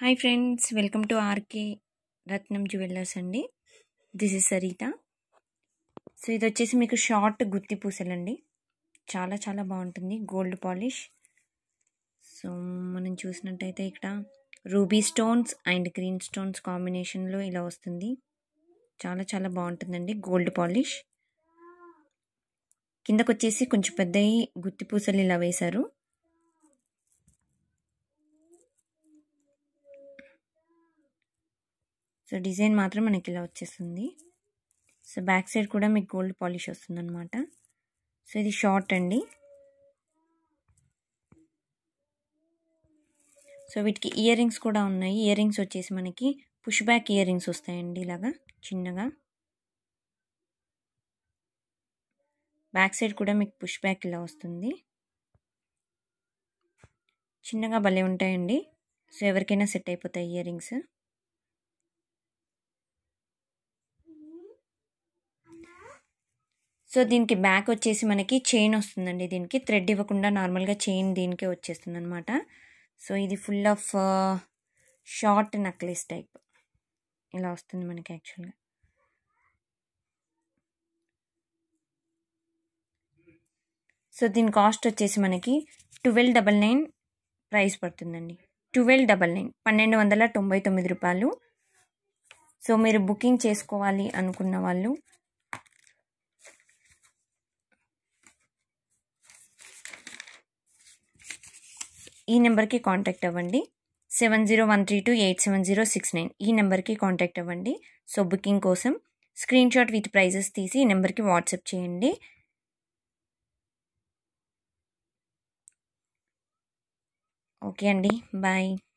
hi friends welcome to RK Ratnam jewellers అండి this is Saritha so ఇది వచ్చేసి మీకు షార్ట్ గుత్తి పూసలండి చాలా చాలా బాగుంటుంది గోల్డ్ పాలిష్ సో మనం చూసినట్టయితే ఇక్కడ ruby stones and green stones కాంబినేషన్లో ఇలా వస్తుంది చాలా చాలా బాగుంటుందండి గోల్డ్ పాలిష్ కిందకు వచ్చేసి కొంచెం పెద్దవి గుత్తి పూసలు ఇలా వేశారు సో డిజైన్ మాత్రం మనకి ఇలా వచ్చేస్తుంది సో బ్యాక్ సైడ్ కూడా మీకు గోల్డ్ పాలిష్ వస్తుంది అనమాట సో ఇది షార్ట్ అండి సో వీటికి ఇయర్ రింగ్స్ కూడా ఉన్నాయి ఇయర్ రింగ్స్ వచ్చేసి మనకి పుష్ బ్యాక్ ఇయర్ రింగ్స్ వస్తాయండి ఇలాగా చిన్నగా బ్యాక్ సైడ్ కూడా మీకు పుష్ బ్యాక్ ఇలా వస్తుంది చిన్నగా భలే ఉంటాయండి సో ఎవరికైనా సెట్ అయిపోతాయి ఇయర్ రింగ్స్ సో దీనికి బ్యాక్ వచ్చేసి మనకి చైన్ వస్తుందండి దీనికి థ్రెడ్ ఇవ్వకుండా నార్మల్గా చైన్ దీనికే వచ్చేస్తుంది అనమాట సో ఇది full of short necklace type ఇలా వస్తుంది మనకి యాక్చువల్గా సో దీని కాస్ట్ వచ్చేసి మనకి ట్వెల్వ్ డబల్ నైన్ ప్రైస్ పడుతుందండి ట్వెల్వ్ డబల్ నైన్ పన్నెండు వందల తొంభై తొమ్మిది రూపాయలు సో మీరు బుకింగ్ చేసుకోవాలి అనుకున్న వాళ్ళు ఈ నెంబర్కి కాంటాక్ట్ అవ్వండి seven zero one three two eight seven zero six nine ఈ నెంబర్కి కాంటాక్ట్ అవ్వండి సో బుకింగ్ కోసం స్క్రీన్ షాట్ విత్ ప్రైజెస్ తీసి ఈ నెంబర్కి వాట్సాప్ చేయండి ఓకే అండి బాయ్